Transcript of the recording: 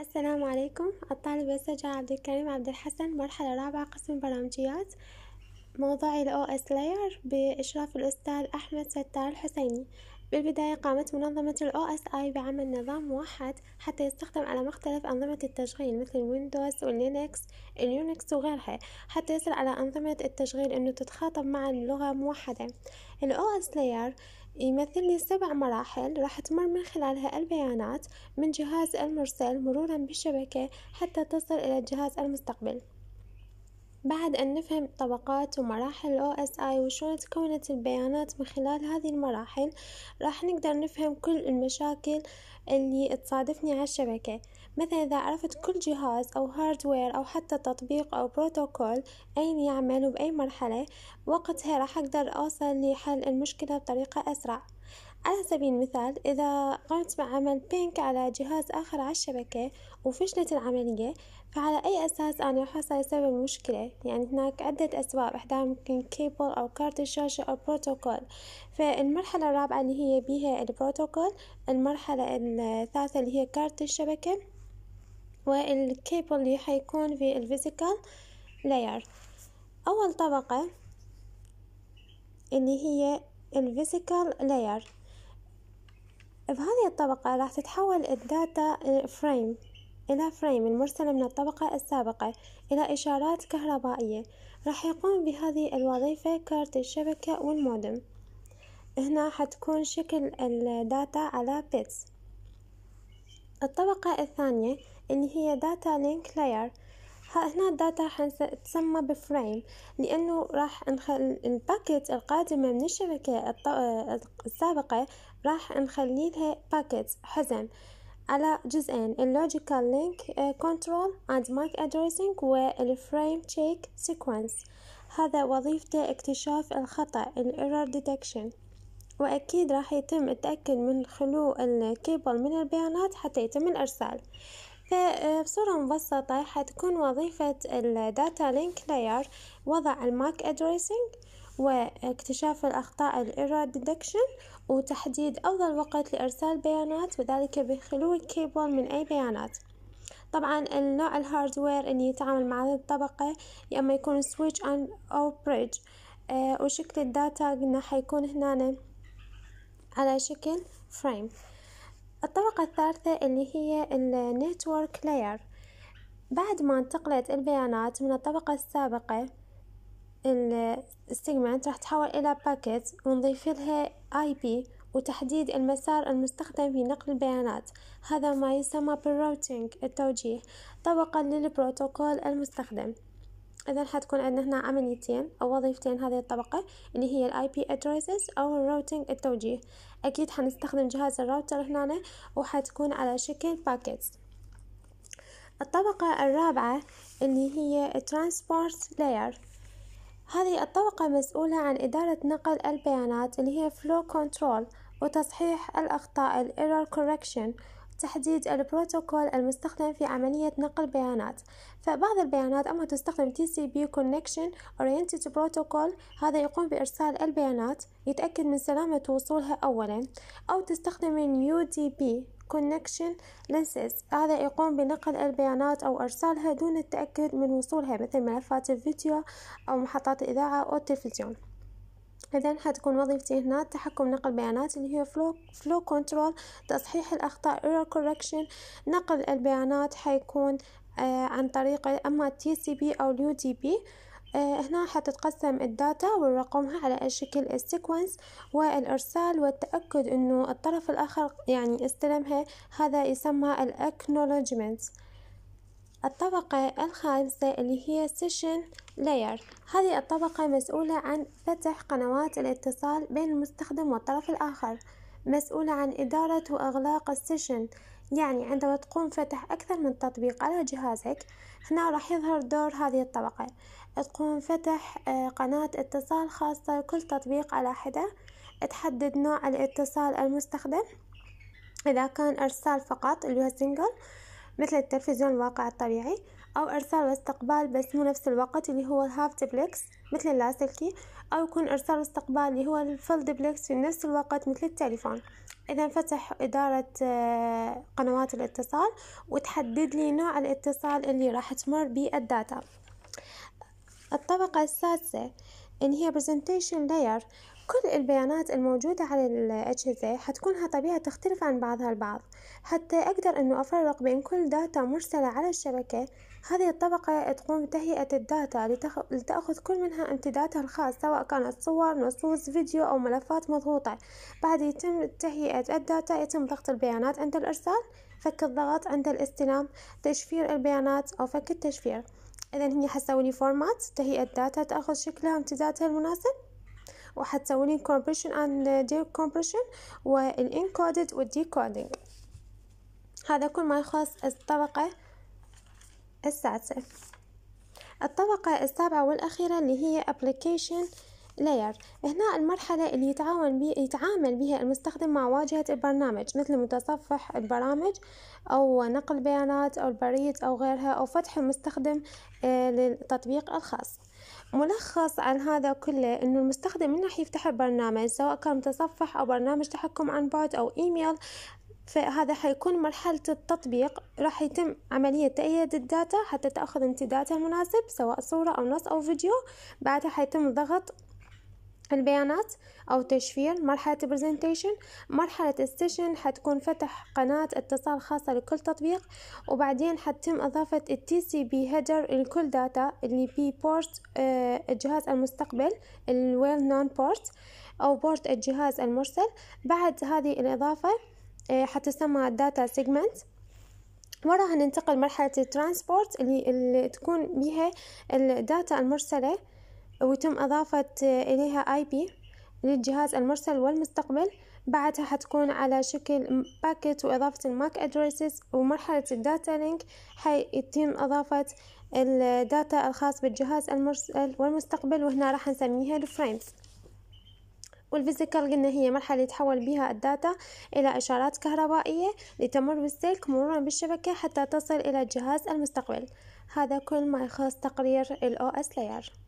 السلام عليكم الطالبة سجا عبد الكريم عبد الحسن مرحلة رابعة قسم برمجيات موضوعي الـ OS Layer بإشراف الأستاذ أحمد ستار الحسيني بالبداية قامت منظمة الـ OSI بعمل نظام موحد حتى يستخدم على مختلف أنظمة التشغيل مثل الويندوز واللينكس اليونكس وغيرها حتى يصل على أنظمة التشغيل أنه تتخاطب مع اللغة موحدة الـ OS Layer يمثل لي سبع مراحل راح تمر من خلالها البيانات من جهاز المرسل مرورا بالشبكة حتى تصل إلى جهاز المستقبل بعد أن نفهم طبقات ومراحل ال OSI وشلون تكونت البيانات من خلال هذه المراحل راح نقدر نفهم كل المشاكل اللي تصادفني على الشبكة مثلا إذا عرفت كل جهاز أو هاردوير أو حتى تطبيق أو بروتوكول أين يعمل وبأي مرحلة وقتها راح أقدر أوصل لحل المشكلة بطريقة أسرع على سبيل المثال إذا قمت بعمل بينك على جهاز آخر على الشبكة وفشلت العملية فعلى أي أساس أنا راح أصل سبب المشكلة يعني هناك عدة أسباب إحداها ممكن كيبل أو كارت الشاشة أو بروتوكول فالمرحلة الرابعة اللي هي بيها البروتوكول المرحلة الثالثة اللي هي كارت الشبكة والكيبل اللي حيكون في الفيزيكال لاير أول طبقة اللي هي الفيزيكال لاير بهذه الطبقة راح تتحول الداتا فريم إلى فريم المرسلة من الطبقة السابقة إلى إشارات كهربائية راح يقوم بهذه الوظيفة كارت الشبكة والمودم هنا حتكون شكل الداتا على بيتس الطبقة الثانية اللي هي داتا لينك لاير هنا الداتا حتسمى بفريم لانه راح نخل الباكيت القادمه من الشبكه السابقه راح نخلي لها باكيت حزم على جزئين اللوجيكال لينك كنترول اند ماك ادريسنج والفريم تشيك سيكونس هذا وظيفته اكتشاف الخطأ الايرور ديتكشن وأكيد راح يتم التأكد من خلو الكيبل من البيانات حتى يتم الإرسال فبصورة مبسطة حتكون وظيفة الـ Data Link Layer وضع الماك Addressing واكتشاف الأخطاء Error Detection وتحديد أفضل وقت لإرسال بيانات وذلك بخلو الكيبل من أي بيانات طبعا النوع الهاردوير اللي يتعامل مع هذه الطبقة يا اما يكون سويتش اند او بريدج وشكل الداتا قلنا حيكون هنا على شكل فريم الطبقة الثالثة اللي هي الـ Network Layer بعد ما انتقلت البيانات من الطبقة السابقة الـ Segment راح تحول إلى Packet ونضيف لها اي بي وتحديد المسار المستخدم في نقل البيانات هذا ما يسمى بالروتينج التوجيه طبقا للبروتوكول المستخدم إذا حتكون عندنا هنا عمليتين أو وظيفتين هذه الطبقة اللي هي الاي IP ادريسز أو الروتينج التوجيه اكيد حنستخدم جهاز الراوتر هنا وحتكون على شكل باكيتس الطبقة الرابعة اللي هي ترانسبورت لاير هذه الطبقة مسؤولة عن إدارة نقل البيانات اللي هي فلو كنترول وتصحيح الأخطاء ال Error Correction تحديد البروتوكول المستخدم في عملية نقل بيانات فبعض البيانات أما تستخدم TCP Connection Oriented Protocol هذا يقوم بإرسال البيانات يتأكد من سلامة وصولها أولا أو تستخدم UDP connection lenses هذا يقوم بنقل البيانات أو أرسالها دون التأكد من وصولها مثل ملفات الفيديو أو محطات الإذاعة أو التلفزيون إذا حتكون وظيفتي هنا تحكم نقل بيانات اللي هي فلو فلو كنترول تصحيح الأخطاء error correction نقل البيانات حيكون آه عن طريق أما تي سي بي أو اليو دي بي هنا حتتقسم الداتا ونرقمها على شكل السيكونس والإرسال والتأكد أنه الطرف الآخر يعني استلمها هذا يسمى الأكنولوجمنت الطبقة الخامسة اللي هي سيشن لاير هذه الطبقة مسؤولة عن فتح قنوات الاتصال بين المستخدم والطرف الآخر مسؤولة عن إدارة وإغلاق السيشن يعني عندما تقوم فتح أكثر من تطبيق على جهازك هنا راح يظهر دور هذه الطبقة تقوم فتح آه، قناة اتصال خاصة كل تطبيق على حدة تحدد نوع الاتصال المستخدم إذا كان أرسال فقط اللي هو سنجل مثل التلفزيون الواقع الطبيعي أو إرسال واستقبال بس مو نفس الوقت اللي هو الهاف دبلكس مثل اللاسلكي أو يكون إرسال واستقبال اللي هو الفل دبلكس في نفس الوقت مثل التليفون إذا فتح إدارة آه، قنوات الاتصال وتحدد لي نوع الاتصال اللي راح تمر بالداتا الطبقة السادسة إن هي presentation layer كل البيانات الموجودة على الأجهزة حتكونها طبيعة تختلف عن بعضها البعض حتى أقدر أنه أفرق بين كل داتا مرسلة على الشبكة هذه الطبقة تقوم بتهيئة الداتا لتخ... لتأخذ كل منها امتدادها الخاص سواء كانت صور نصوص فيديو أو ملفات مضغوطة بعد يتم تهيئة الداتا يتم ضغط البيانات عند الإرسال فك الضغط عند الاستلام تشفير البيانات أو فك التشفير إذا هي حتسوي لي فورمات تهيئة داتا تأخذ شكلها امتدادها المناسب وحتسوي compression and uh, decompression والانكودد والديكودينج هذا كل ما يخص الطبقة السادسة الطبقة السابعة والأخيرة اللي هي application لاير هنا المرحلة اللي يتعاون بي يتعامل بها المستخدم مع واجهة البرنامج مثل متصفح البرامج أو نقل بيانات أو البريد أو غيرها أو فتح المستخدم آه، للتطبيق الخاص ملخص عن هذا كله انه المستخدم من راح يفتح البرنامج سواء كان متصفح او برنامج تحكم عن بعد او ايميل فهذا حيكون مرحلة التطبيق راح يتم عملية تأييد الداتا حتى تأخذ امتدادها المناسب سواء صورة أو نص أو فيديو بعدها حيتم ضغط البيانات أو تشفير مرحلة برزنتيشن مرحلة السيشن حتكون فتح قناة اتصال خاصة لكل تطبيق وبعدين حتتم إضافة التي سي بي هيدر لكل داتا اللي بي بورت آه، الجهاز المستقبل الويل نون بورت أو بورت الجهاز المرسل بعد هذه الإضافة آه، حتسمى داتا سيجمنت وراها ننتقل مرحلة الترانسبورت اللي, اللي تكون بها الداتا المرسلة ويتم إضافة إليها آي بي للجهاز المرسل والمستقبل بعدها حتكون على شكل باكت وإضافة الماك أدريسز ومرحلة الداتا لينك حيتم إضافة الداتا الخاص بالجهاز المرسل والمستقبل وهنا راح نسميها الفريمز والفيزيكال قلنا هي مرحلة يتحول بها الداتا إلى إشارات كهربائية لتمر بالسلك مرورا بالشبكة حتى تصل إلى جهاز المستقبل هذا كل ما يخص تقرير ال OS Layer